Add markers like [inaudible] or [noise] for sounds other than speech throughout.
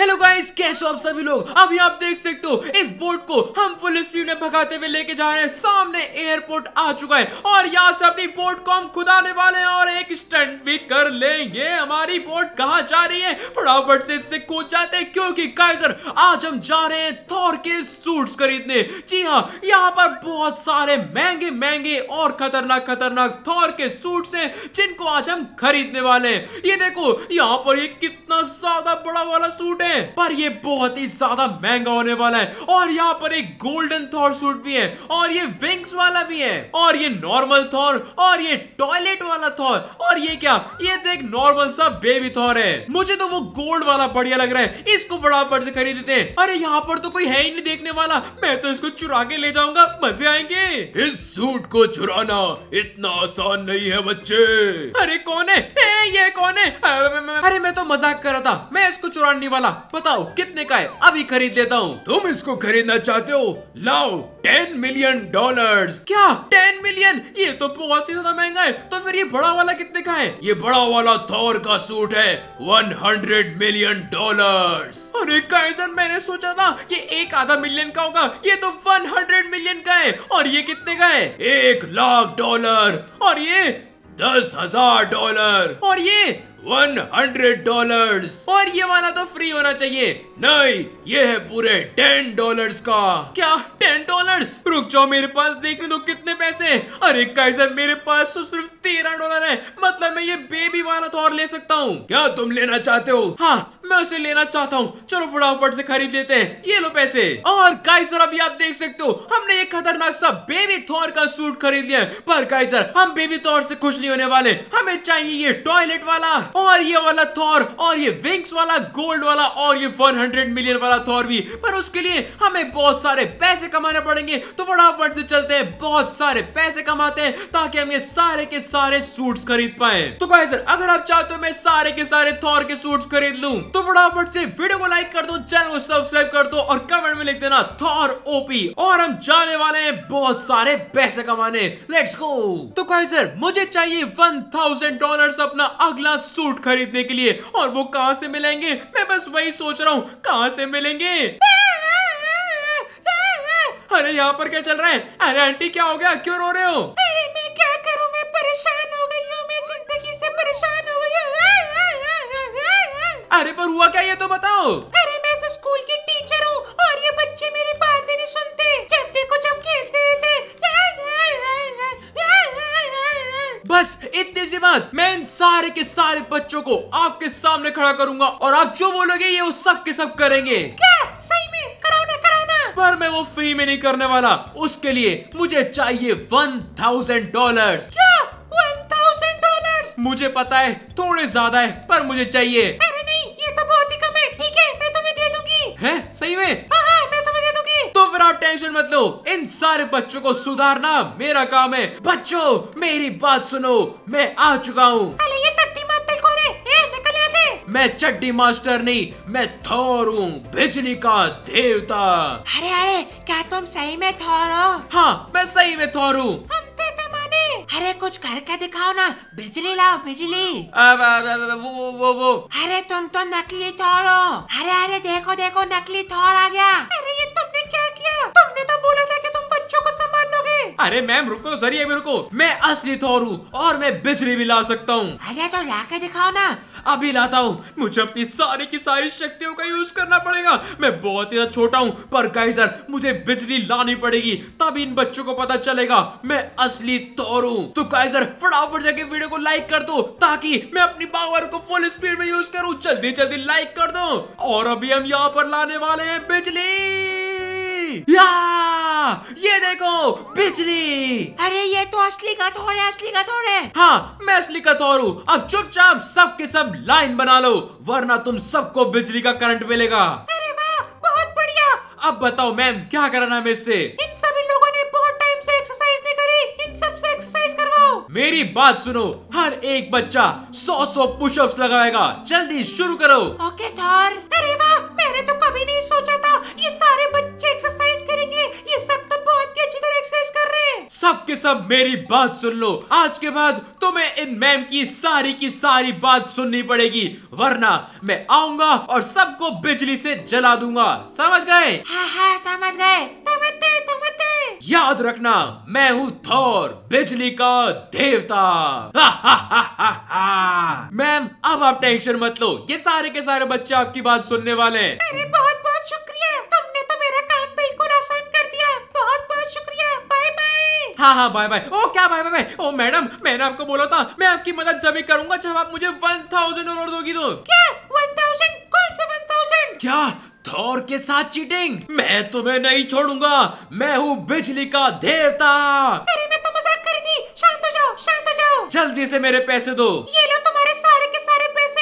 Hello guys! Guys कैसे हो आप सभी लोग अभी आप देख सकते हो इस बोट को हम फुल स्पीड में भगाते हुए लेके जा रहे हैं सामने एयरपोर्ट आ चुका है और यहाँ से अपनी बोट को हम खुदाने वाले हैं और एक स्टंट भी कर लेंगे हमारी बोट कहाँ जा रही है फटाफट से इससे कूद जाते हैं क्योंकि गाइजर आज हम जा रहे हैं थोर के सूट खरीदने जी हाँ यहाँ पर बहुत सारे महंगे महंगे और खतरनाक खतरनाक थोर के सूट है जिनको आज हम खरीदने वाले हैं ये देखो यहाँ पर ये कितना ज्यादा बड़ा वाला सूट है यार ये बहुत ही ज्यादा महंगा होने वाला है और यहाँ पर एक गोल्डन थॉर सूट भी है और ये विंग्स वाला भी है और ये नॉर्मल थॉर और ये टॉयलेट वाला थॉर और ये क्या ये देख तो नॉर्मल सा बेबी थॉर है मुझे तो वो गोल्ड वाला बढ़िया लग रहा है इसको पर से खरीद देते हैं अरे यहाँ पर तो कोई है ही नहीं देखने वाला मैं तो इसको चुरा के ले जाऊंगा मजे आएंगे इस सूट को चुराना इतना आसान नहीं है बच्चे अरे कौन है ए, ये कौन है अरे मैं तो मजाक कर रहा था मैं इसको चुराने वाला बताओ बताओ कितने का है अभी खरीद लेता हूँ तुम इसको खरीदना चाहते हो लाओ टेन मिलियन डॉलर क्या टेन मिलियन ये तो बहुत ही ज्यादा महंगा है तो फिर ये बड़ा वाला कितने का है ये बड़ा वाला थोर का सूट है वन हंड्रेड मिलियन डॉलर अरे काइजन मैंने सोचा था ये एक आधा मिलियन का होगा ये तो वन हंड्रेड मिलियन का है और ये कितने का है एक लाख डॉलर और ये दस हजार डॉलर और ये वन हंड्रेड डॉलर और ये वाला तो फ्री होना चाहिए नहीं ये है पूरे टेन डॉलर्स का क्या टेन डॉलर्स रुक जाओ मेरे पास देखने दो कितने पैसे अरे कैसा मेरे पास तो सिर्फ तेरह डॉलर है मतलब मैं ये बेबी वाला तो और ले सकता हूँ क्या तुम लेना चाहते हो हाँ मैं उसे लेना चाहता हूँ चलो फटाफट से खरीद लेते हैं ये लो पैसे और काइजर अभी आप देख सकते हो हमने एक खतरनाक सा बेबी थोर का सूट खरीद लिया पर काइजर हम बेबी थोर से खुश नहीं होने वाले हमें चाहिए ये टॉयलेट वाला और ये वाला थोर और ये विंग्स वाला गोल्ड वाला और ये वन हंड्रेड मिलियन वाला थॉर भी पर उसके लिए हमें बहुत सारे पैसे कमाने पड़ेंगे तो फटाफट से चलते हैं बहुत सारे पैसे कमाते हैं ताकि हम ये सारे के सारे सूट्स खरीद पाए तो कहे सर अगर आप चाहते हो मैं सारे के सारे थॉर के सूट्स खरीद लू तो फटाफट से वीडियो को लाइक कर दो चैनल को सब्सक्राइब कर दो और कमेंट में लिख देना थॉर ओपी और हम जाने वाले हैं बहुत सारे पैसे कमाने लेट्स गो तो कहे सर मुझे चाहिए वन थाउजेंड डॉलर अपना अगला सूट खरीदने के लिए और वो कहा से मिलेंगे मैं बस वही सोच रहा हूँ कहाँ से मिलेंगे अरे यहाँ पर क्या चल रहा है अरे आंटी क्या हो गया क्यों रो रहे हो अरे मैं क्या करूँ मैं परेशान हो गई हूँ मैं जिंदगी से परेशान हो गई हूँ अरे पर हुआ क्या ये तो बताओ बस इतने सी बात मैं इन सारे के सारे बच्चों को आपके सामने खड़ा करूंगा और आप जो बोलोगे ये वो सब के सब करेंगे क्या सही में कराना कराना पर मैं वो फ्री में नहीं करने वाला उसके लिए मुझे चाहिए वन थाउजेंड डॉलर क्या वन थाउजेंड डॉलर मुझे पता है थोड़े ज्यादा है पर मुझे चाहिए अरे नहीं ये तो बहुत ही कम है ठीक है मैं तुम्हें दे दूंगी है सही में हाँ, पर आप टेंशन मत लो इन सारे बच्चों को सुधारना मेरा काम है बच्चों मेरी बात सुनो मैं आ चुका हूँ मैं चड्डी मास्टर नहीं मैं थौर हूँ बिजली का देवता अरे अरे क्या तुम सही में थौर हो हाँ मैं सही में थौर हूँ तो अरे कुछ करके दिखाओ ना बिजली लाओ बिजली अब, अब, अब, वो, वो वो वो अरे तुम तो नकली थौर हो अरे अरे देखो देखो नकली थौर आ गया अरे ये अरे मैम रुको जरिए तो ये रुको मैं असली थौर हूँ और मैं बिजली भी ला सकता हूँ अरे तो ला के दिखाओ ना अभी लाता हूँ मुझे अपनी सारी की सारी शक्तियों का यूज करना पड़ेगा मैं बहुत ही छोटा हूँ पर सर मुझे बिजली लानी पड़ेगी तब इन बच्चों को पता चलेगा मैं असली तौर हूँ तो सर फटाफट जाके वीडियो को लाइक कर दो ताकि मैं अपनी पावर को फुल स्पीड में यूज करूँ जल्दी जल्दी लाइक कर दो और अभी हम यहाँ पर लाने वाले हैं बिजली या ये देखो बिजली अरे ये तो असली का थोर है असली का थोर है हाँ मैं असली का थोर हूँ अब चुपचाप सब के सब लाइन बना लो वरना तुम सबको बिजली का करंट मिलेगा अरे वाह बहुत बढ़िया अब बताओ मैम क्या करना है इससे इन सभी लोगों ने बहुत टाइम से एक्सरसाइज नहीं करी इन सब से एक्सरसाइज करवाओ मेरी बात सुनो हर एक बच्चा सौ सौ पुशअप्स लगाएगा जल्दी शुरू करो ओके थोर अरे वाह मैंने तो कभी नहीं सोचा था ये सारे बच्चे एक्सरसाइज करेंगे ये सब तो बहुत ही अच्छी तरह एक्सरसाइज कर सब के सब मेरी बात सुन लो आज के बाद तुम्हें इन मैम की सारी की सारी बात सुननी पड़ेगी वरना मैं आऊंगा और सबको बिजली से जला दूंगा समझ गए हाँ हाँ समझ गए याद रखना मैं हूँ थौर बिजली का देवता मैम अब आप टेंशन मत लो ये सारे के सारे बच्चे आपकी बात सुनने वाले हैं अरे बहुत बहुत शुक्रिया तुम हाँ हाँ बाय बाय ओ क्या बाय बाय ओ मैडम मैंने आपको बोला था मैं आपकी मदद जमी करूंगा जब आप मुझे वन थाउजेंड डॉलर दोगी तो क्या वन थाउजेंड कौन सा वन थाउजेंड क्या थॉर के साथ चीटिंग मैं तुम्हें नहीं छोड़ूंगा मैं हूँ बिजली का देवता अरे मैं तो मजाक कर दी शांत हो जाओ शांत हो जाओ जल्दी से मेरे पैसे दो ये लो तुम्हारे सारे के सारे पैसे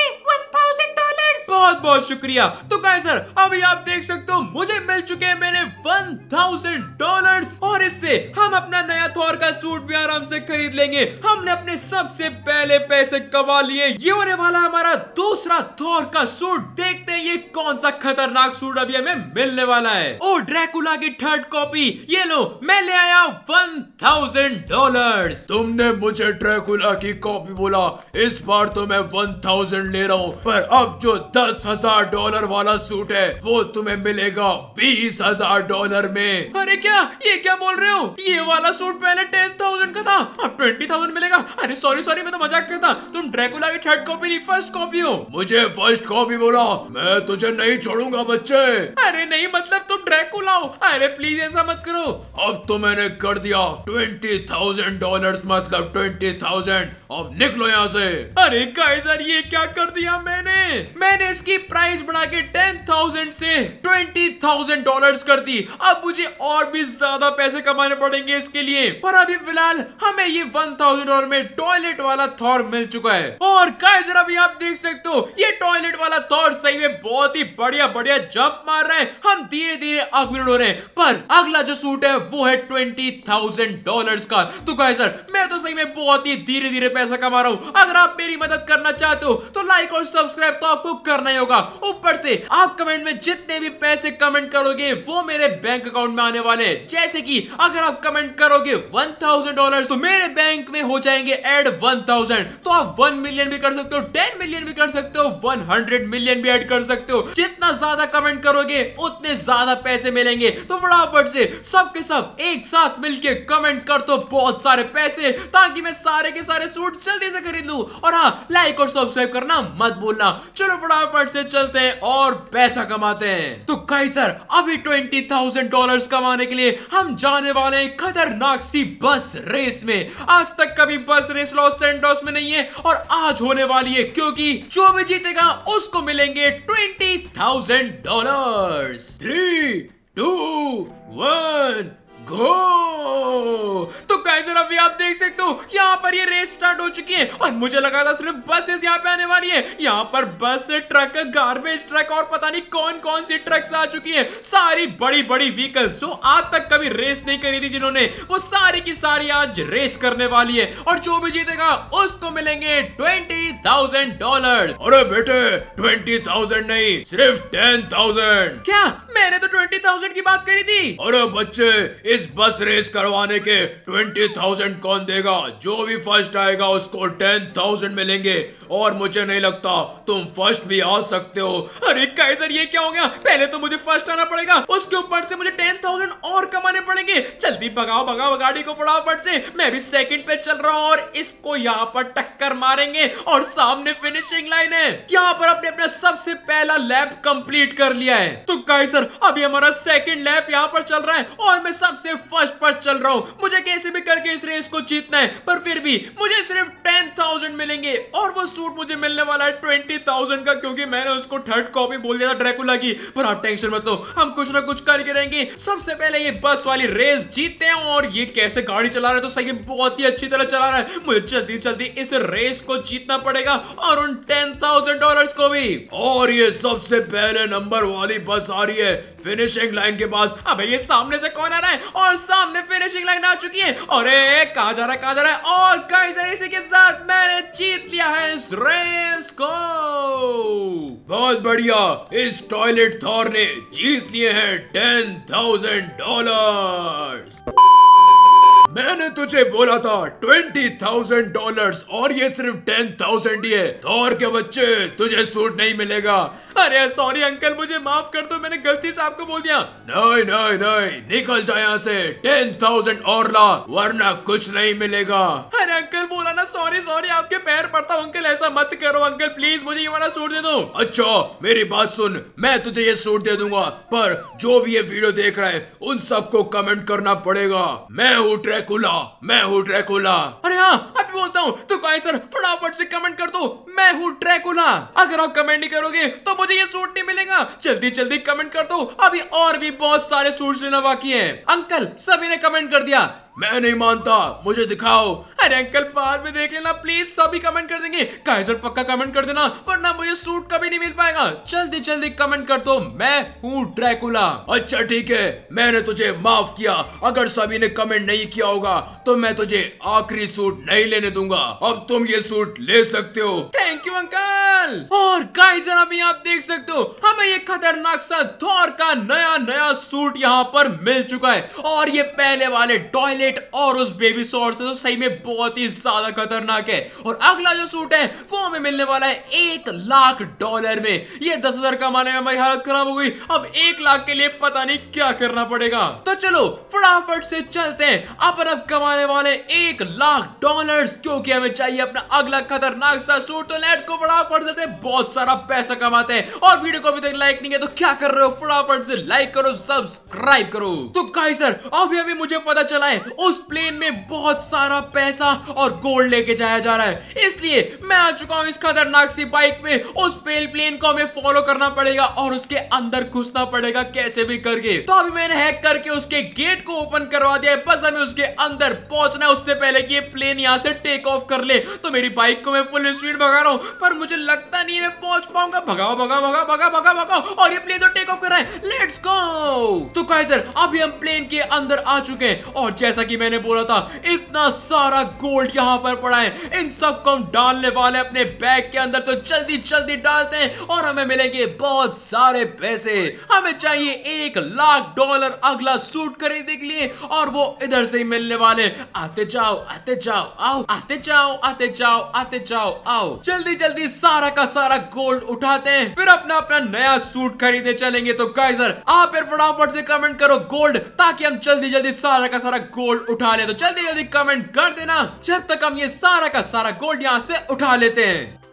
बहुत बहुत शुक्रिया तो कहे सर अभी आप देख सकते हो मुझे मिल चुके हैं मेरे वन थाउजेंड डॉलर और इससे हम अपना नया थौर का सूट भी आराम से खरीद लेंगे हमने अपने सबसे पहले पैसे कमा लिए ये होने वाला हमारा दूसरा थौर का सूट देखते हैं ये कौन सा खतरनाक सूट अभी हमें मिलने वाला है ओ ड्रैकुला की थर्ड कॉपी ये लो मैं ले आया वन थाउजेंड डॉलर तुमने मुझे ड्रैकुला की कॉपी बोला इस बार तो मैं वन थाउजेंड ले रहा हूँ पर अब जो दस हजार डॉलर वाला सूट है वो तुम्हें मिलेगा बीस हजार डॉलर में अरे क्या ये क्या बोल रहे हो ये वाला सूट पहले टेन थाउजेंड का था अब ट्वेंटी थाउजेंड मिलेगा अरे सॉरी सॉरी मैं तो मजाक करता तुम ड्रैकुला की थर्ड कॉपी नहीं फर्स्ट कॉपी हो मुझे फर्स्ट कॉपी बोला मैं तुझे नहीं छोड़ूंगा बच्चे अरे नहीं मतलब तुम ड्रैकुला हो अरे प्लीज ऐसा मत करो अब तो मैंने कर दिया ट्वेंटी थाउजेंड डॉलर मतलब ट्वेंटी थाउजेंड अब निकलो यहाँ से अरे गाइस यार ये क्या कर दिया मैंने मैंने मैंने इसकी प्राइस बढ़ा के टेन थाउजेंड से ट्वेंटी थाउजेंड डॉलर कर दी अब मुझे और भी ज्यादा पैसे कमाने पड़ेंगे इसके लिए पर अभी फिलहाल हमें ये वन थाउजेंड डॉलर में टॉयलेट वाला थॉर मिल चुका है और गाइस जरा भी आप देख सकते हो ये टॉयलेट वाला थॉर सही में बहुत ही बढ़िया बढ़िया जंप मार रहा है हम धीरे धीरे अपग्रेड हो रहे हैं पर अगला जो सूट है वो है ट्वेंटी थाउजेंड डॉलर का तो गाइस सर मैं तो सही में बहुत ही धीरे धीरे पैसा कमा रहा हूँ अगर आप मेरी मदद करना चाहते हो तो लाइक और सब्सक्राइब तो आपको कर करना ही होगा ऊपर से आप कमेंट में जितने भी पैसे कमेंट करोगे वो मेरे बैंक अकाउंट में आने वाले हैं जैसे कि अगर आप कमेंट करोगे वन थाउजेंड डॉलर तो मेरे बैंक में हो जाएंगे एड वन थाउजेंड तो आप वन मिलियन भी कर सकते हो टेन मिलियन भी कर सकते हो वन हंड्रेड मिलियन भी एड कर सकते हो जितना ज्यादा कमेंट करोगे उतने ज्यादा पैसे मिलेंगे तो फटाफट से सबके सब एक साथ मिलकर कमेंट कर दो बहुत सारे पैसे ताकि मैं सारे के सारे सूट जल्दी से खरीद लू और हाँ लाइक और सब्सक्राइब करना मत बोलना चलो फटाफट फटाफट से चलते हैं और पैसा कमाते हैं तो कई सर अभी ट्वेंटी थाउजेंड डॉलर कमाने के लिए हम जाने वाले हैं खतरनाक सी बस रेस में आज तक कभी बस रेस लॉस सेंटोस में नहीं है और आज होने वाली है क्योंकि जो भी जीतेगा उसको मिलेंगे twenty thousand dollar three two one go तो कैसर अभी आप देख सकते हो यहाँ पर ये रेस स्टार्ट हो चुकी है और मुझे लगा था सिर्फ बसेस यहाँ पे आने वाली है यहाँ पर बस ट्रक गार्बेज ट्रक और पता नहीं कौन कौन सी ट्रक्स आ चुकी है सारी बड़ी बड़ी व्हीकल जो आज तक कभी रेस नहीं करी थी जिन्होंने वो सारी की सारी आज रेस करने वाली है और जो भी जीतेगा उसको मिलेंगे ट्वेंटी थाउजेंड डॉलर अरे बेटे ट्वेंटी थाउजेंड नहीं सिर्फ टेन थाउजेंड क्या मैंने तो ट्वेंटी थाउजेंड की बात करी थी अरे बच्चे इस बस रेस करवाने के ट्वेंटी थाउजेंड कौन देगा जो भी फर्स्ट आएगा उसको टेन थाउजेंड मिलेंगे और मुझे नहीं लगता तुम फर्स्ट भी आ सकते हो अरे कैसर ये क्या हो गया पहले तो मुझे फर्स्ट आना पड़ेगा उसके ऊपर से मुझे टेन थाउजेंड और कमाने पड़ेंगे जल्दी भगाओ भगाओ गाड़ी को फटाफट से मैं भी सेकंड पे चल रहा हूँ और इसको यहाँ पर टक्कर मारेंगे और सामने फिनिशिंग लाइन है यहाँ पर अपने अपना सबसे पहला लैप कंप्लीट कर लिया है तो कैसर अभी हमारा सेकंड लैप यहाँ पर चल रहा है और मैं सबसे से फर्स्ट पर चल रहा हूँ मुझे कैसे भी करके इस रेस को जीतना है पर फिर भी मुझे सिर्फ टेन थाउजेंड मिलेंगे और वो सूट मुझे मिलने वाला है ट्वेंटी थाउजेंड का क्योंकि मैंने उसको थर्ड कॉपी बोल दिया था ड्रैकुला की पर आप टेंशन मत लो हम कुछ ना कुछ करके रहेंगे सबसे पहले ये बस वाली रेस जीतते हैं और ये कैसे गाड़ी चला रहा है तो सही बहुत ही अच्छी तरह चला रहा है मुझे जल्दी जल्दी इस रेस को जीतना पड़ेगा और उन टेन थाउजेंड डॉलर को भी और ये सबसे पहले नंबर वाली बस आ रही है फिनिशिंग लाइन के पास अबे ये सामने से कौन आ रहा है और सामने फिनिशिंग लाइन आ चुकी है अरे कहा जा रहा है कहा जा रहा है और कई इसी के साथ मैंने जीत लिया है इस रेस को बहुत बढ़िया इस टॉयलेट थॉर ने जीत लिए हैं टेन थाउजेंड डॉलर मैंने तुझे बोला था ट्वेंटी थाउजेंड डॉलर और ये सिर्फ टेन थाउजेंड ही है थॉर के बच्चे तुझे सूट नहीं मिलेगा अरे सॉरी अंकल मुझे माफ कर दो मैंने गलती से आपको बोल दिया नहीं नहीं नहीं निकल जाए यहाँ से टेन थाउजेंड और ला वरना कुछ नहीं मिलेगा अरे अंकल बोला ना सॉरी सॉरी आपके पैर पड़ता हूँ अंकल ऐसा मत करो अंकल प्लीज मुझे ये वाला सूट दे दो अच्छा मेरी बात सुन मैं तुझे ये सूट दे दूंगा पर जो भी ये वीडियो देख रहा है उन सबको कमेंट करना पड़ेगा मैं हूँ ट्रैकुला मैं हूँ ट्रैकुला अरे हाँ अभी बोलता हूँ तो सर फटाफट से कमेंट कर दो मैं हूँ ट्रैकुला अगर आप कमेंट नहीं करोगे तो मुझे मुझे ये सूट नहीं मिलेगा जल्दी जल्दी कमेंट कर दो अभी और भी बहुत सारे सूट लेना बाकी है अंकल सभी ने कमेंट कर दिया मैं नहीं मानता मुझे दिखाओ अरे अंकल बाद में देख लेना प्लीज सभी कमेंट कर देंगे काइजर पक्का कमेंट कर देना वरना मुझे सूट कभी नहीं मिल पाएगा जल्दी जल्दी कमेंट कर दो मैं हूँ ड्रैकुला अच्छा ठीक है मैंने तुझे माफ किया अगर सभी ने कमेंट नहीं किया होगा तो मैं तुझे आखिरी सूट नहीं लेने दूंगा अब तुम ये सूट ले सकते हो थैंक यू अंकल और काइजर अभी आप देख सकते हो हमें ये खतरनाक सा थौर का नया नया सूट यहाँ पर मिल चुका है और ये पहले वाले टॉयलेट रॉकेट और उस बेबी शोर से तो सही में बहुत ही ज्यादा खतरनाक है और अगला जो सूट है वो हमें मिलने वाला है एक लाख डॉलर में ये दस हजार कमाने में हमारी हालत खराब हो गई अब एक लाख के लिए पता नहीं क्या करना पड़ेगा तो चलो फटाफट से चलते हैं अपन अब कमाने वाले एक लाख डॉलर क्योंकि हमें चाहिए अपना अगला खतरनाक सा सूट तो लेट्स को फटाफट चलते बहुत सारा पैसा कमाते हैं और वीडियो को अभी तक लाइक नहीं है तो क्या कर रहे हो फटाफट से लाइक करो सब्सक्राइब करो तो गाइस सर अभी अभी मुझे पता चला है उस प्लेन में बहुत सारा पैसा और गोल्ड लेके जाया जा रहा है इसलिए मैं आ चुका हूँ इस खतरनाक सी बाइक में उस पेल प्लेन को हमें फॉलो करना पड़ेगा और उसके अंदर घुसना पड़ेगा कैसे भी करके तो अभी मैंने हैक करके उसके गेट को ओपन करवा दिया है बस हमें उसके अंदर पहुंचना है उससे पहले कि ये प्लेन यहाँ से टेक ऑफ कर ले तो मेरी बाइक को मैं फुल स्पीड भगा रहा हूँ पर मुझे लगता नहीं मैं पहुंच पाऊंगा भगाओ भगाओ भगा भगा भगाओ भगाओ और ये प्लेन तो टेक ऑफ कर रहा है लेट्स गो तो कहे सर अभी हम प्लेन के अंदर आ चुके हैं और जैसा कि मैंने बोला था इतना सारा गोल्ड यहाँ पर पड़ा है इन सब को हम डालने वाले अपने बैग के अंदर तो जल्दी जल्दी डालते हैं और हमें मिलेंगे बहुत सारे पैसे हमें चाहिए एक लाख डॉलर अगला सूट खरीदने के लिए और वो इधर से ही मिलने वाले आते जाओ आते जाओ आओ आते जाओ आते जाओ आते जाओ आओ जल्दी जल्दी सारा का सारा गोल्ड उठाते हैं फिर अपना अपना नया सूट खरीदने चलेंगे तो गाइजर आप फिर फटाफट से कमेंट करो गोल्ड ताकि हम जल्दी जल्दी सारा का सारा गोल्ड गोल्ड उठा ले तो जल्दी जल्दी कमेंट कर देना जब तक हम ये सारा का सारा गोल्ड यहाँ से उठा लेते हैं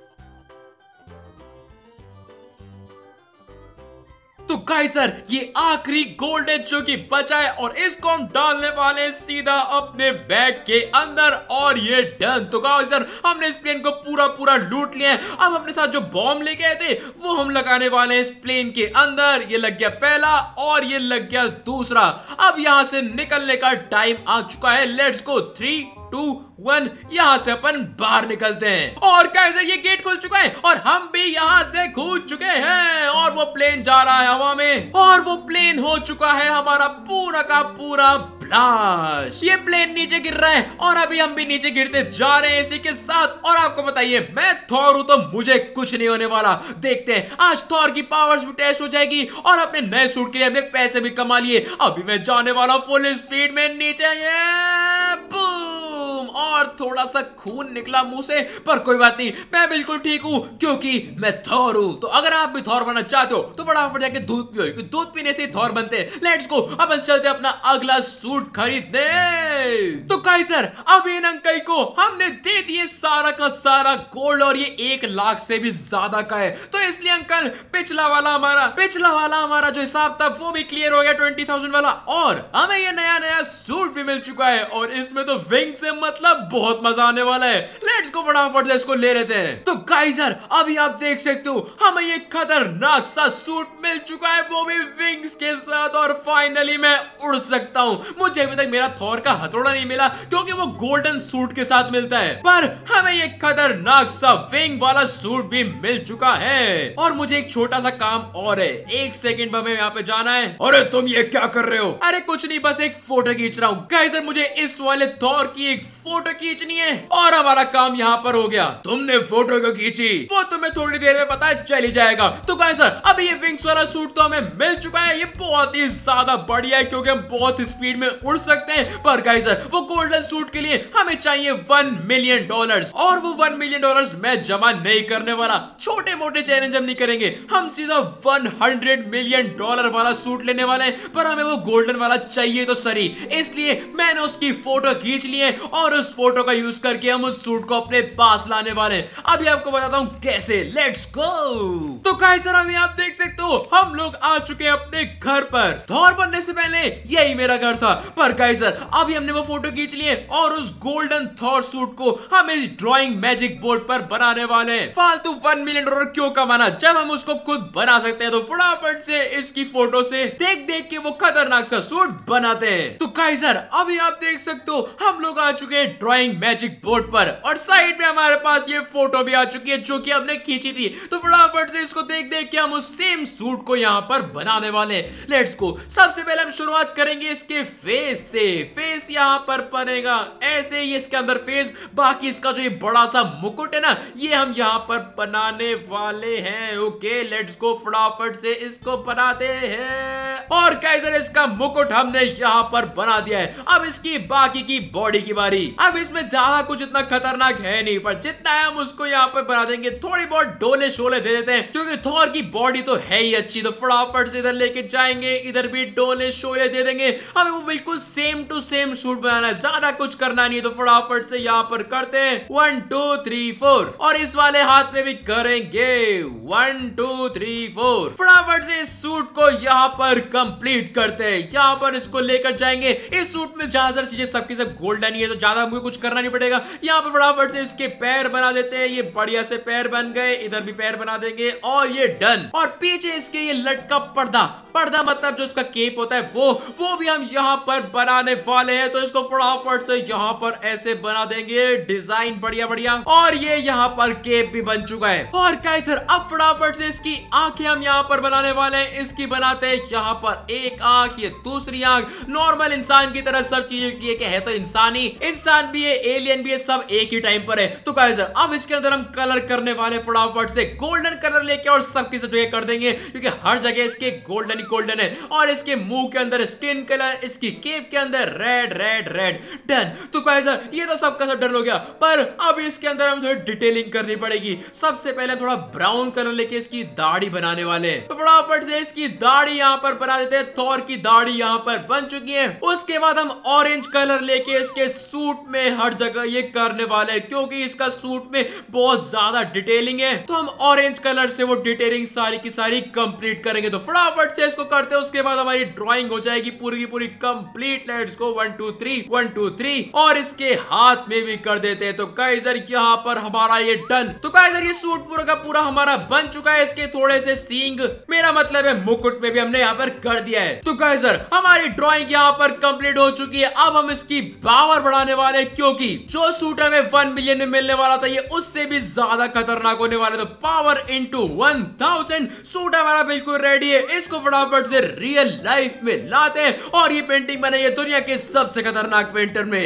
तो गाइस सर ये आखिरी गोल्डन चौकी बचा है और इसको हम डालने वाले सीधा अपने बैग के अंदर और ये डन तो गाइस सर हमने इस प्लेन को पूरा पूरा लूट लिया है अब अपने साथ जो बॉम्ब लेके आए थे वो हम लगाने वाले हैं इस प्लेन के अंदर ये लग गया पहला और ये लग गया दूसरा अब यहां से निकलने का टाइम आ चुका है let's go three two one यहाँ से अपन बाहर निकलते हैं और कैसे ये गेट खुल चुका है और हम भी यहाँ से कूद चुके हैं और वो प्लेन जा रहा है हवा में और वो प्लेन हो चुका है हमारा पूरा का पूरा ब्लास्ट ये प्लेन नीचे गिर रहा है और अभी हम भी नीचे गिरते जा रहे हैं इसी के साथ और आपको बताइए मैं थौर हूँ तो मुझे कुछ नहीं होने वाला देखते हैं आज थौर की पावर्स भी टेस्ट हो जाएगी और अपने नए सूट के लिए हमने पैसे भी कमा लिए अभी मैं जाने वाला फुल स्पीड में नीचे और थोड़ा सा खून निकला मुंह से पर कोई बात नहीं मैं बिल्कुल ठीक हूँ क्योंकि मैं थौर हूँ तो अगर आप भी थौर बनना चाहते हो तो फटाफट जाके दूध पियो क्योंकि दूध पीने से थौर बनते लेट्स गो अब चलते अपना अगला सूट खरीदने तो कई सर अब इन अंकल को हमने दे दिए सारा का सारा गोल्ड और ये एक लाख से भी ज्यादा का है तो इसलिए अंकल पिछला वाला हमारा पिछला वाला हमारा जो हिसाब था वो भी क्लियर हो गया ट्वेंटी थाउजेंड वाला और हमें ये नया नया सूट भी मिल चुका है और इसमें तो विंग से मतलब बहुत मजा आने वाला है लेट्स गो फटाफट से इसको ले लेते हैं तो गाइजर अभी आप देख सकते हो हमें ये खतरनाक सा सूट मिल चुका है वो भी विंग्स के साथ और फाइनली मैं उड़ सकता हूँ मुझे अभी तक मेरा थौर का हथौड़ा नहीं मिला क्योंकि वो गोल्डन सूट के साथ मिलता है पर हमें ये खतरनाक सा विंग वाला सूट भी मिल चुका है और मुझे एक छोटा सा काम और है एक सेकेंड में हमें यहाँ पे जाना है अरे तुम ये क्या कर रहे हो अरे कुछ नहीं बस एक फोटो खींच रहा हूँ गाइजर मुझे इस वाले थौर की एक फोटो फोटो खींचनी है और हमारा काम यहाँ पर हो गया तुमने फोटो क्यों खींची वो तुम्हें थोड़ी देर में पता चली जाएगा तो कहें सर अभी ये विंग्स वाला सूट तो हमें मिल चुका है ये बहुत ही ज्यादा बढ़िया है क्योंकि हम बहुत स्पीड में उड़ सकते हैं पर गाई सर वो गोल्डन सूट के लिए हमें चाहिए वन मिलियन डॉलर और वो वन मिलियन डॉलर मैं जमा नहीं करने वाला छोटे मोटे चैलेंज हम नहीं करेंगे हम सीधा वन मिलियन डॉलर वाला सूट लेने वाले हैं पर हमें वो गोल्डन वाला चाहिए तो सर इसलिए मैंने उसकी फोटो खींच ली है और उस फोटो का यूज करके हम उस सूट को अपने पास लाने वाले अभी आपको बताता हूँ कैसे लेट्स गो तो कहीं सर अभी आप देख सकते हो हम लोग आ चुके हैं अपने घर पर थॉर बनने से पहले यही मेरा घर था पर कहीं सर अभी हमने वो फोटो खींच लिए और उस गोल्डन थॉर सूट को हम इस ड्रॉइंग मैजिक बोर्ड पर बनाने वाले फालतू वन मिलियन डॉलर क्यों कमाना जब हम उसको खुद बना सकते हैं तो फटाफट से इसकी फोटो से देख देख के वो खतरनाक सा सूट बनाते हैं तो काइजर अभी आप देख सकते हो हम लोग आ चुके हैं ड्राइंग मैजिक बोर्ड पर और साइड में हमारे पास ये फोटो भी आ चुकी है जो कि हमने खींची थी तो फटाफट से इसको देख देख के हम उस सेम सूट को यहाँ पर बनाने वाले लेट्स को सबसे पहले हम शुरुआत करेंगे इसके फेस से फेस यहाँ पर बनेगा ऐसे ही इसके अंदर फेस बाकी इसका जो ये बड़ा सा मुकुट है ना ये हम यहाँ पर बनाने वाले हैं ओके लेट्स गो फटाफट से इसको बनाते हैं और कैसे इसका मुकुट हमने यहाँ पर बना दिया है अब इसकी बाकी की बॉडी की बारी अब अब इसमें ज्यादा कुछ इतना खतरनाक है नहीं पर जितना है हम उसको यहाँ पे बना देंगे थोड़ी बहुत डोले शोले दे देते हैं क्योंकि थोर की बॉडी तो है ही अच्छी तो फटाफट से इधर लेके जाएंगे इधर भी डोले शोले दे देंगे हमें वो बिल्कुल सेम टू सेम सूट बनाना है ज्यादा कुछ करना नहीं तो फटाफट से यहाँ पर करते हैं वन टू थ्री फोर और इस वाले हाथ में भी करेंगे वन टू थ्री फोर फटाफट से इस सूट को यहाँ पर कंप्लीट करते हैं यहाँ पर इसको लेकर जाएंगे इस सूट में ज्यादातर चीजें सबके सब गोल्डन ही है तो ज्यादा मुझे कुछ करना नहीं पड़ेगा यहाँ पर फटाफट से इसके पैर बना देते हैं ये बढ़िया से पैर बन गए इधर भी पैर बना देंगे और ये डन और पीछे इसके ये लटका पर्दा पर्दा मतलब जो इसका केप होता है वो वो भी हम यहाँ पर बनाने वाले हैं तो इसको फटाफट से यहाँ पर ऐसे बना देंगे डिजाइन बढ़िया बढ़िया और ये यहाँ पर केप भी बन चुका है और कैसर अब फटाफट से इसकी आंखें हम यहाँ पर बनाने वाले हैं इसकी बनाते हैं यहाँ पर एक आंख ये दूसरी आंख नॉर्मल इंसान की तरह सब चीजें की है, है तो इंसानी इंसान भी है एलियन भी है सब एक ही टाइम पर है तो गाइस अब इसके अंदर हम कलर करने वाले फटाफट से गोल्डन कलर लेके और सबकी सब जगह कर देंगे क्योंकि हर जगह इसके गोल्डन ही गोल्डन है और इसके मुंह के अंदर स्किन कलर इसकी केप के अंदर रेड रेड रेड डन तो गाइस ये तो सबका सब डन हो गया पर अब इसके अंदर हम थोड़ी डिटेलिंग करनी पड़ेगी सबसे पहले थोड़ा ब्राउन कलर लेके इसकी दाढ़ी बनाने वाले तो फटाफट से इसकी दाढ़ी यहाँ पर बना देते हैं थौर की दाढ़ी यहाँ पर बन चुकी है उसके बाद हम ऑरेंज कलर लेके इसके सूट में हर जगह ये करने वाले क्योंकि इसका सूट में बहुत ज्यादा डिटेलिंग है तो हम ऑरेंज कलर से वो डिटेलिंग सारी की सारी कंप्लीट करेंगे तो फटाफट से इसको करते हैं उसके बाद हमारी ड्राइंग हो जाएगी पूरी की पूरी complete let's go one two three one two three और इसके हाथ में भी कर देते हैं तो काइजर यहाँ पर हमारा ये डन तो काइजर ये सूट पूरा का पूरा हमारा बन चुका है इसके थोड़े से सींग मेरा मतलब है मुकुट में भी हमने यहाँ पर कर दिया है तो काइजर हमारी ड्रॉइंग यहाँ पर कंप्लीट हो चुकी है अब हम इसकी पावर बढ़ाने वाले है क्योंकि जो सूट हमें वन मिलियन में मिलने वाला था ये उससे भी ज्यादा खतरनाक होने वाला तो power in to one thousand suit हमारा बिल्कुल रेडी है इसको फटाफट से रियल लाइफ में लाते हैं और ये पेंटिंग बनाई है दुनिया के सबसे खतरनाक पेंटर में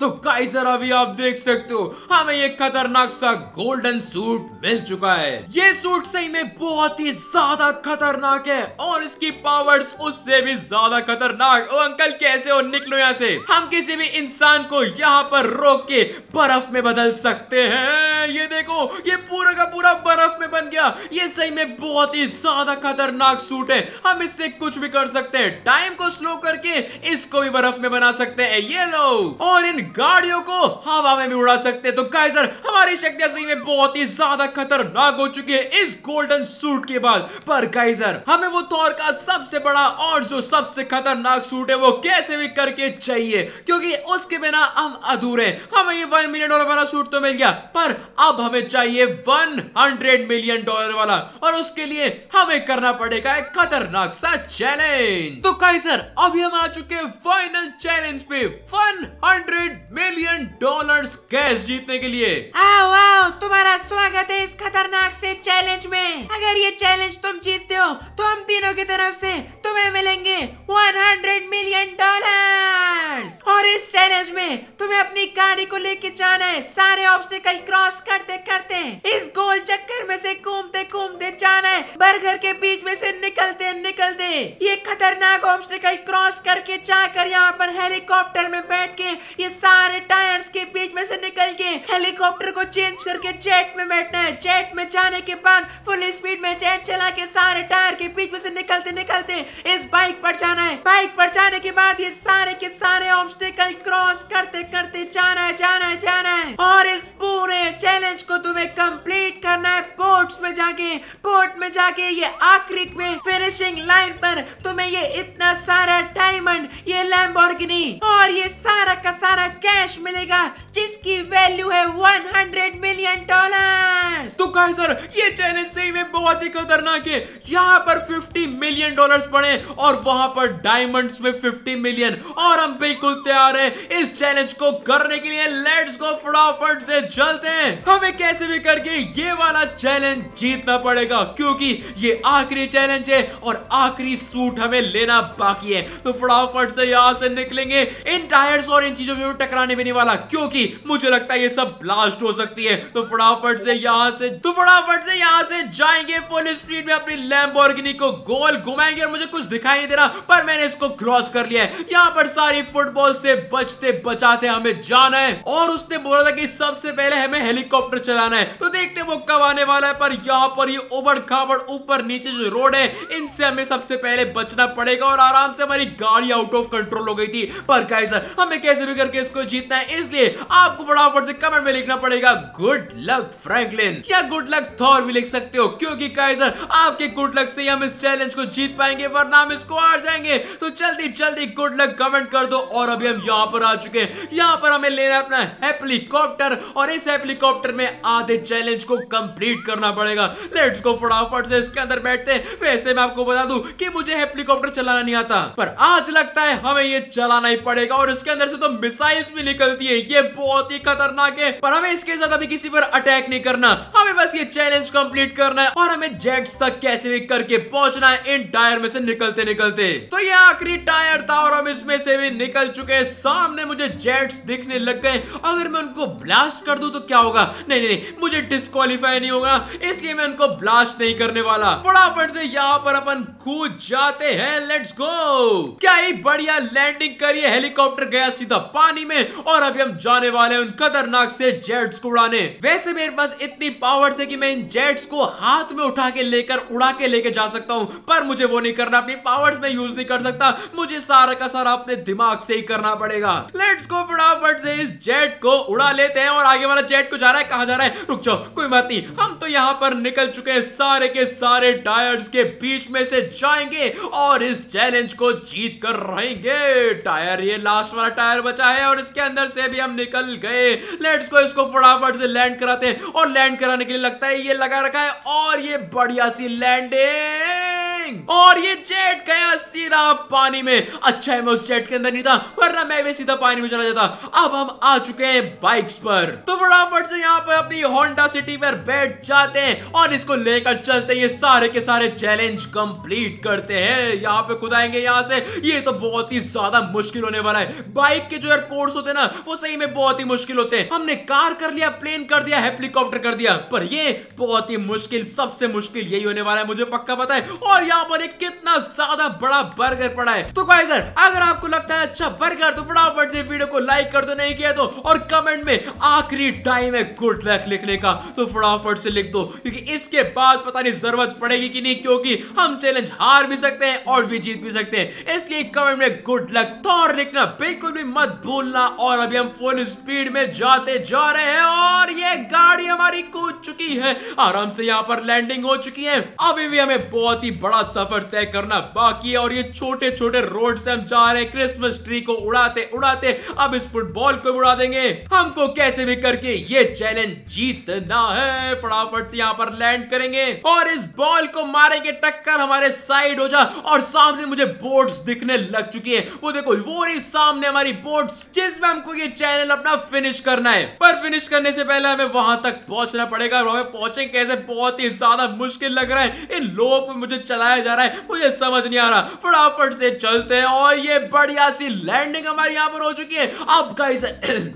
तो कैसर अभी आप देख सकते हो हमें ये खतरनाक सा गोल्डन सूट मिल चुका है ये सूट सही में बहुत ही ज्यादा खतरनाक है और इसकी पावर्स उससे भी ज्यादा खतरनाक ओ अंकल कैसे हो निकलो यहाँ से हम किसी भी इंसान को यहाँ पर रोक के बर्फ में बदल सकते हैं ये देखो ये पूरा का पूरा बर्फ में बन गया ये सही में बहुत ही ज्यादा खतरनाक सूट है हम इससे कुछ भी कर सकते हैं टाइम को स्लो करके इसको भी बर्फ में बना सकते हैं ये लो और इन गाड़ियों को हवा में भी उड़ा सकते हैं तो सर हमारी शक्तियां सही में बहुत ही ज्यादा खतरनाक हो चुकी है इस गोल्डन सूट के बाद पर गाइजर हमें वो तौर का सबसे बड़ा और जो सबसे खतरनाक सूट है वो कैसे भी करके चाहिए क्योंकि उसके बिना हम अधूरे हमें ये वन मिलियन डॉलर वाला सूट तो मिल गया पर अब हमें चाहिए वन हंड्रेड मिलियन डॉलर वाला और उसके लिए हमें करना पड़ेगा एक खतरनाक सा चैलेंज तो कई सर अभी हम आ चुके फाइनल चैलेंज पे one hundred million dollar cash जीतने के लिए आओ आओ तुम्हारा स्वागत है इस खतरनाक से चैलेंज में अगर ये चैलेंज तुम जीतते हो तो हम तीनों की तरफ से तुम्हें मिलेंगे 100 मिलियन डॉलर्स और इस गैरेज में तुम्हें अपनी गाड़ी को लेके जाना है सारे ऑब्स्टिकल क्रॉस करते करते इस गोल चक्कर में से घूमते घूमते जाना है बर्गर के बीच में से निकलते निकलते ये खतरनाक ऑब्स्टिकल क्रॉस करके जाकर यहाँ पर हेलीकॉप्टर में बैठ के ये सारे टायर्स के बीच में से निकल के हेलीकॉप्टर को चेंज करके जेट में बैठना है जेट में जाने के बाद फुल स्पीड में जेट चला के सारे टायर के बीच में से निकलते निकलते इस बाइक पर जाना है बाइक पर जाने के बाद ये सारे के सारे ऑब्स्टिकल क्रॉस क्रॉस करते करते जाना है जाना है जाना है और इस पूरे चैलेंज को तुम्हें कंप्लीट करना है पोर्ट में जाके पोर्ट में जाके ये आखिरी में फिनिशिंग लाइन पर तुम्हें ये इतना सारा डायमंड ये लैम्बोर्गिनी और ये सारा का सारा कैश मिलेगा जिसकी वैल्यू है 100 मिलियन डॉलर तो कहे सर ये चैलेंज सही में बहुत ही खतरनाक है यहाँ पर 50 मिलियन डॉलर्स पड़े और वहां पर डायमंड्स में 50 मिलियन और हम बिल्कुल तैयार हैं इस चैलेंज को करने के लिए लेट्स गो फटाफट से चलते हैं हमें कैसे भी करके ये वाला चैलेंज जीतना पड़ेगा क्योंकि ये आखिरी चैलेंज है और आखिरी सूट हमें लेना बाकी है तो फटाफट से यहाँ से निकलेंगे इन टायर्स और इन चीजों में टकराने भी नहीं वाला क्योंकि मुझे लगता है ये सब ब्लास्ट हो सकती है तो फटाफट से यहाँ से तो फटाफट से यहाँ से जाएंगे फुल स्पीड में अपनी लैम्बोर्गिनी को गोल घुमाएंगे और मुझे कुछ दिखाई नहीं दे रहा पर मैंने इसको क्रॉस कर लिया है यहाँ पर सारी फुटबॉल से बच बचते बचाते हमें जाना है और उसने बोला था कि सबसे पहले हमें हेलीकॉप्टर चलाना है तो देखते वो कब आने वाला है पर यहाँ पर ये उबड़ खाबड़ ऊपर नीचे जो रोड है इनसे हमें सबसे पहले बचना पड़ेगा और आराम से हमारी गाड़ी आउट ऑफ कंट्रोल हो गई थी पर गाइस हमें कैसे भी करके इसको जीतना है इसलिए आपको फटाफट से कमेंट में लिखना पड़ेगा गुड लक फ्रेंकलिन या गुड लक थॉर भी लिख सकते हो क्योंकि काइजर आपके गुड लक से हम इस चैलेंज को जीत पाएंगे वरना हम इसको हार जाएंगे तो जल्दी जल्दी गुड लक कमेंट कर दो और अभी हम यहाँ पर आ चुके हैं यहाँ पर हमें लेना है अपना हेलीकॉप्टर और इस हेलीकॉप्टर में आधे चैलेंज को कंप्लीट करना पड़ेगा लेट्स गो फटाफट से इसके अंदर बैठते हैं वैसे मैं आपको बता दूं कि मुझे हेलीकॉप्टर चलाना नहीं आता पर आज लगता है हमें ये चलाना ही पड़ेगा और इसके अंदर से तो मिसाइल्स भी निकलती है ये बहुत ही खतरनाक है पर हमें इसके साथ अभी किसी पर अटैक नहीं करना हमें बस ये चैलेंज कंप्लीट करना है और हमें जेट्स तक कैसे भी करके पहुंचना है इन टायर में से निकलते निकलते तो ये आखिरी टायर था और हम इसमें से भी निकल चुके हैं सामने मुझे जेट्स दिखने लग गए अगर मैं उनको ब्लास्ट कर दूं तो क्या होगा नहीं नहीं, मुझे डिस्कालीफाई नहीं होगा इसलिए मैं उनको ब्लास्ट नहीं करने वाला फटाफट से यहाँ पर अपन कूद जाते हैं लेट्स गो क्या ही बढ़िया लैंडिंग करिए हेलीकॉप्टर गया सीधा पानी में और अभी हम जाने वाले उन खतरनाक से जेट्स को उड़ाने वैसे मेरे पास इतनी पावर है कि मैं इन जेट्स को हाथ में उठा के लेकर उड़ा के लेके जा सकता हूँ पर मुझे वो नहीं करना अपनी पावर्स में यूज नहीं कर सकता मुझे सारा का सारा अपने दिमाग से ही करना पड़ेगा लेट्स गो फटाफट से इस जेट को उड़ा लेते हैं और आगे वाला जेट को जा रहा है कहा जा रहा है रुक जाओ कोई बात नहीं हम तो यहाँ पर निकल चुके हैं सारे के सारे टायर्स के बीच में से जाएंगे और इस चैलेंज को जीत कर रहेंगे टायर ये लास्ट वाला टायर बचा है और इसके अंदर से भी हम निकल गए लेट्स गो इसको फटाफट से लैंड कराते हैं और लैंड कराने के लिए लगता है ये लगा रखा है और ये बढ़िया सी लैंडिंग और ये जेट गया सीधा पानी में अच्छा है मैं उस जेट के अंदर नहीं था वरना मैं भी सीधा पानी में चला जाता अब हम आ चुके हैं बाइक्स पर तो फटाफट से यहाँ पर अपनी होंडा सिटी पर बैठ जाते हैं और इसको लेकर चलते ये सारे के सारे चैलेंज कंप्लीट करते हैं यहाँ पे खुद आएंगे यहाँ से ये तो बहुत ही ज्यादा मुश्किल होने वाला है बाइक के जो यार कोर्स होते हैं ना वो सही में बहुत ही मुश्किल होते हैं हमने कार कर लिया प्लेन कर दिया हेलीकॉप्टर कर दिया पर ये बहुत ही मुश्किल सबसे मुश्किल यही होने वाला है मुझे पक्का पता है और यहाँ पर कितना ज्यादा बड़ा बर्गर पड़ा है तो सर अगर आपको लगता है अच्छा बर्गर तो फटाफट फटाफट से वीडियो को लाइक कर दो नहीं किया तो और कमेंट में आखिरी टाइम है गुड लक लिखने का तो फटाफट से लिख दो क्योंकि इसके बाद पता नहीं जरूरत पड़ेगी कि नहीं क्योंकि हम चैलेंज हार भी सकते हैं और भी जीत भी सकते हैं इसलिए कमेंट में गुड लक थॉर लिखना बिल्कुल भी मत भूलना और अभी हम फुल स्पीड में जाते जा रहे हैं और ये गाड़ी हमारी कूद चुकी है आराम से यहाँ पर लैंडिंग हो चुकी है अभी भी हमें बहुत ही बड़ा सफर तय करना बाकी है और ये छोटे छोटे रोड से हम जा रहे हैं क्रिसमस ट्री को उड़ाते उड़ा उड़ाते अब इस फुटबॉल को उड़ा देंगे हमको कैसे भी करके ये चैलेंज जीतना है फटाफट से यहाँ पर लैंड करेंगे और इस बॉल को मारेंगे टक्कर हमारे साइड हो जा और सामने मुझे बोर्ड दिखने लग चुकी है वो देखो वो रही सामने हमारी बोर्ड जिसमें हमको ये चैनल अपना फिनिश करना है पर फिनिश करने से पहले हमें वहां तक पहुंचना पड़ेगा और हमें पहुंचे कैसे बहुत ही ज्यादा मुश्किल लग रहा है इन लोगों पर मुझे चलाया जा रहा है मुझे समझ नहीं आ रहा फटाफट से चलते हैं और ये बढ़िया सी लैंडिंग हमारे यहाँ बराबर हो चुकी है अब गाइस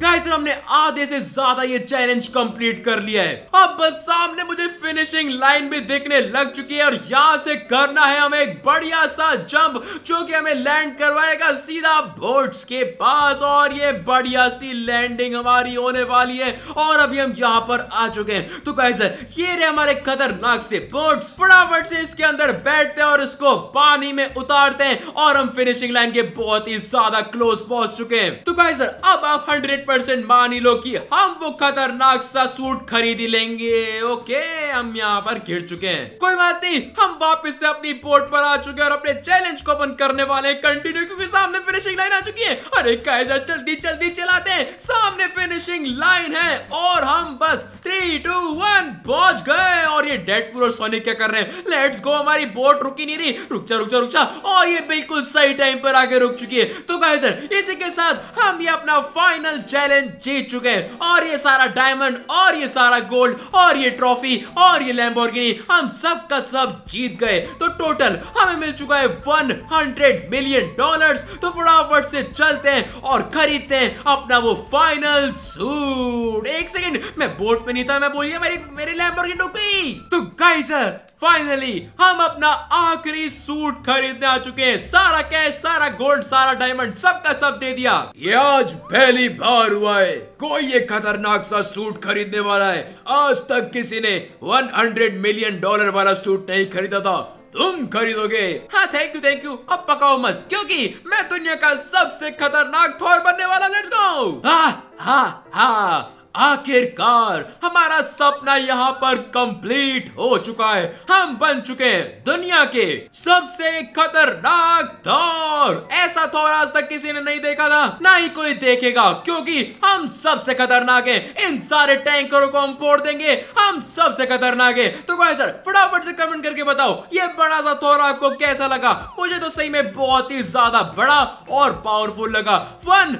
गाइस [clears throat] हमने आधे से ज्यादा ये चैलेंज कंप्लीट कर लिया है अब बस सामने मुझे फिनिशिंग लाइन भी देखने लग चुकी है और यहाँ से करना है हमें एक बढ़िया सा जंप जो कि हमें लैंड करवाएगा सीधा बोट्स के पास और ये बढ़िया सी लैंडिंग हमारी होने वाली है और अभी हम यहाँ पर आ चुके हैं तो गाइस ये रहे हमारे खतरनाक से बोट्स फटाफट से इसके अंदर बैठते हैं और इसको पानी में उतारते हैं और हम फिनिशिंग लाइन के बहुत ही ज्यादा क्लोज पहुंच चुके चुके हैं तो कहे सर अब आप हंड्रेड परसेंट मान ही लो कि हम वो खतरनाक सा सूट खरीद ही लेंगे ओके हम यहाँ पर गिर चुके हैं कोई बात नहीं हम वापस से अपनी बोर्ड पर आ चुके हैं और अपने चैलेंज को बंद करने वाले कंटिन्यू क्योंकि सामने फिनिशिंग लाइन आ चुकी है अरे गाइस जल्दी जल्दी चलाते हैं सामने फिनिशिंग लाइन है और हम बस थ्री टू वन पहुंच गए और ये डेड और सोनिक क्या कर रहे हैं लेट्स गो हमारी बोट रुकी नहीं रही रुक जा रुक जा रुक जा और ये बिल्कुल सही टाइम पर आके रुक चुकी है तो कहे सर इसी के साथ हम ये अपना फाइनल चैलेंज जीत चुके हैं और ये सारा डायमंड और ये सारा गोल्ड और ये ट्रॉफी और ये लैम्बोर्गिनी हम सब का सब जीत गए तो टोटल हमें मिल चुका है 100 मिलियन डॉलर्स तो फटाफट से चलते हैं और खरीदते हैं अपना वो फाइनल सूट एक सेकंड मैं बोट में नहीं था मैं बोलिए मेरी मेरी लैम्बोर्गिनी डुक तो गाइस सर फाइनली हम अपना आखिरी सूट खरीदने आ चुके हैं सारा कैश सारा गोल्ड सारा डायमंड का सब दे दिया ये आज पहली बार हुआ है कोई ये खतरनाक सा सूट खरीदने वाला है आज तक किसी ने 100 मिलियन डॉलर वाला सूट नहीं खरीदा था तुम खरीदोगे हाँ थैंक यू थैंक यू अब पकाओ मत क्योंकि मैं दुनिया का सबसे खतरनाक थोर बनने वाला लेट्स गो हाँ हाँ हाँ आखिरकार हमारा सपना यहाँ पर कंप्लीट हो चुका है हम बन चुके हैं दुनिया के सबसे खतरनाक थौर ऐसा थौर तो आज तक किसी ने नहीं देखा था ना ही कोई देखेगा क्योंकि हम सबसे खतरनाक है इन सारे टैंकरों को हम फोड़ देंगे हम सबसे खतरनाक है तो भाई सर फटाफट से कमेंट करके बताओ ये बड़ा सा थौर आपको कैसा लगा मुझे तो सही में बहुत ही ज्यादा बड़ा और पावरफुल लगा वन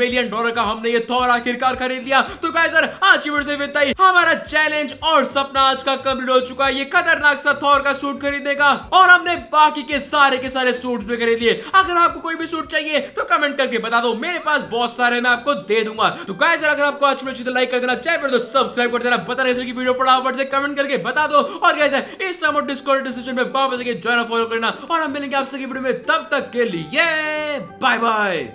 मिलियन डॉलर का हमने ये थौर आखिरकार खरीद लिया तो तो गाइजर आज की वीडियो से इतना ही हमारा चैलेंज और सपना आज का कंप्लीट हो चुका है ये खतरनाक सा थॉर का सूट खरीदने का और हमने बाकी के सारे के सारे सूट भी खरीद लिए अगर आपको कोई भी सूट चाहिए तो कमेंट करके बता दो मेरे पास बहुत सारे मैं आपको दे दूंगा तो गाइजर अगर आपको आज वीडियो लाइक तो कर देना चैनल पर तो सब्सक्राइब कर देना बता रहे की वीडियो फटाफट से कमेंट करके बता दो और गाइजर इंस्टाग्राम और डिस्कॉर्ड डिस्क्रिप्शन में वापस ज्वाइन फॉलो करना और हम मिलेंगे आपसे सभी वीडियो में तब तक के लिए बाय बाय